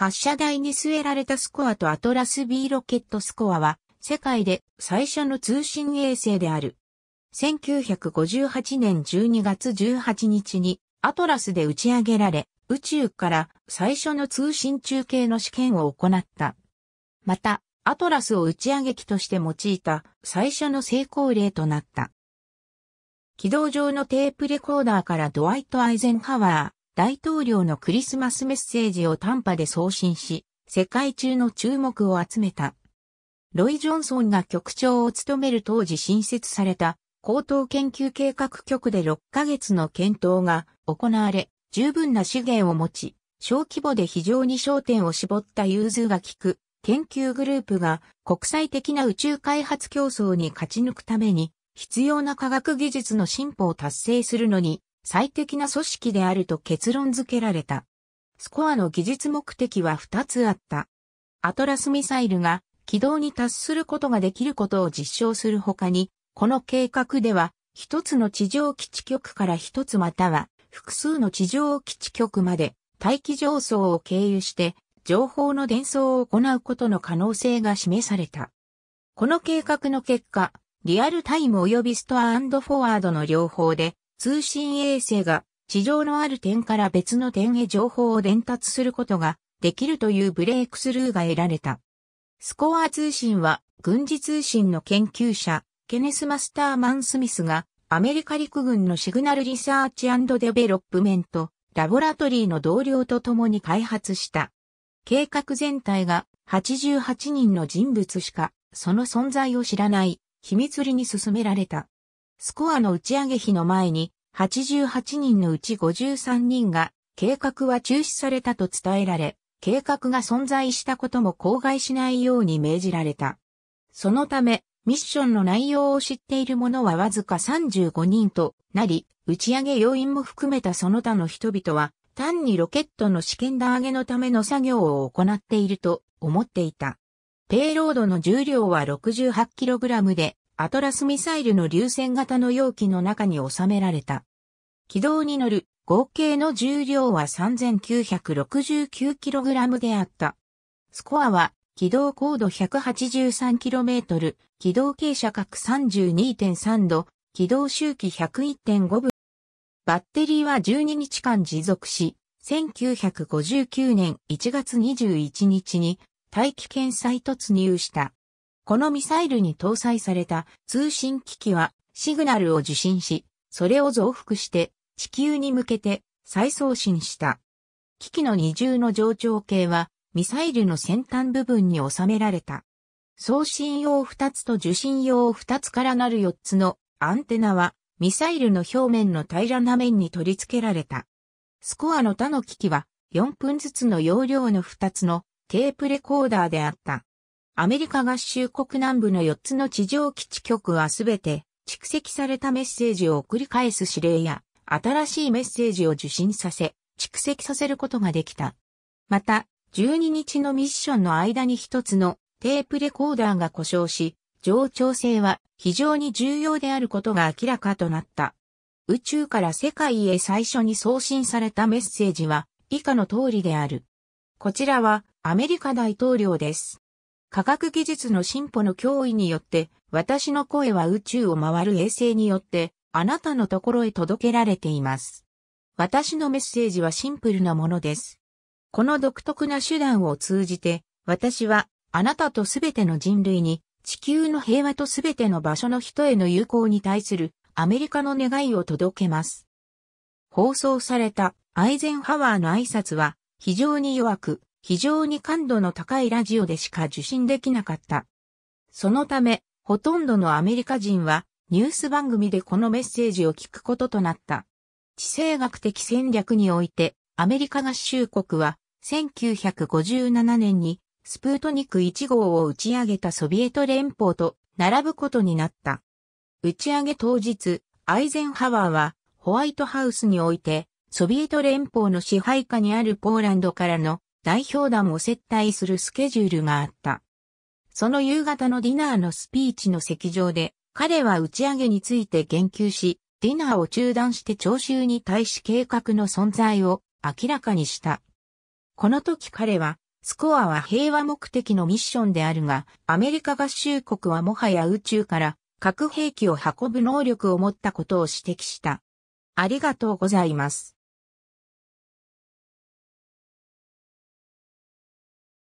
発射台に据えられたスコアとアトラス B ロケットスコアは、世界で最初の通信衛星である。1958年12月18日に、アトラスで打ち上げられ、宇宙から最初の通信中継の試験を行った。また、アトラスを打ち上げ機として用いた最初の成功例となった。軌道上のテープレコーダーからドワイト・アイゼンハワー、大統領のクリスマスメッセージを短波で送信し、世界中の注目を集めた。ロイ・ジョンソンが局長を務める当時新設された高等研究計画局で6ヶ月の検討が行われ、十分な資源を持ち、小規模で非常に焦点を絞った融通が効く研究グループが国際的な宇宙開発競争に勝ち抜くために必要な科学技術の進歩を達成するのに最適な組織であると結論付けられた。スコアの技術目的は2つあった。アトラスミサイルが軌道に達することができることを実証するほかに、この計画では、一つの地上基地局から一つまたは複数の地上基地局まで大気上層を経由して情報の伝送を行うことの可能性が示された。この計画の結果、リアルタイム及びストアフォワードの両方で通信衛星が地上のある点から別の点へ情報を伝達することができるというブレイクスルーが得られた。スコア通信は軍事通信の研究者、ケネス・マスターマン・スミスがアメリカ陸軍のシグナルリサーチデベロップメントラボラトリーの同僚と共に開発した。計画全体が88人の人物しかその存在を知らない秘密裏に進められた。スコアの打ち上げ日の前に、88人のうち53人が、計画は中止されたと伝えられ、計画が存在したことも口外しないように命じられた。そのため、ミッションの内容を知っている者はわずか35人となり、打ち上げ要員も含めたその他の人々は、単にロケットの試験弾上げのための作業を行っていると思っていた。ペイロードの重量は 68kg で、アトラスミサイルの流線型の容器の中に収められた。軌道に乗る合計の重量は 3969kg であった。スコアは軌道高度 183km、軌道傾斜角32.3度、軌道周期101.5分。バッテリーは12日間持続し、1959年1月21日に大気圏再突入した。このミサイルに搭載された通信機器はシグナルを受信し、それを増幅して地球に向けて再送信した。機器の二重の上長形はミサイルの先端部分に収められた。送信用2つと受信用2つからなる4つのアンテナはミサイルの表面の平らな面に取り付けられた。スコアの他の機器は4分ずつの容量の2つのテープレコーダーであった。アメリカ合衆国南部の4つの地上基地局はすべて蓄積されたメッセージを送り返す指令や新しいメッセージを受信させ、蓄積させることができた。また、12日のミッションの間に一つのテープレコーダーが故障し、上調性は非常に重要であることが明らかとなった。宇宙から世界へ最初に送信されたメッセージは以下の通りである。こちらはアメリカ大統領です。科学技術の進歩の脅威によって、私の声は宇宙を回る衛星によって、あなたのところへ届けられています。私のメッセージはシンプルなものです。この独特な手段を通じて、私は、あなたとすべての人類に、地球の平和とすべての場所の人への友好に対するアメリカの願いを届けます。放送されたアイゼンハワーの挨拶は非常に弱く、非常に感度の高いラジオでしか受信できなかった。そのため、ほとんどのアメリカ人はニュース番組でこのメッセージを聞くこととなった。地政学的戦略において、アメリカ合衆国は1957年にスプートニク1号を打ち上げたソビエト連邦と並ぶことになった。打ち上げ当日、アイゼンハワーはホワイトハウスにおいてソビエト連邦の支配下にあるポーランドからの代表団を接待するスケジュールがあった。その夕方のディナーのスピーチの席上で、彼は打ち上げについて言及し、ディナーを中断して聴衆に対し計画の存在を明らかにした。この時彼は、スコアは平和目的のミッションであるが、アメリカ合衆国はもはや宇宙から核兵器を運ぶ能力を持ったことを指摘した。ありがとうございます。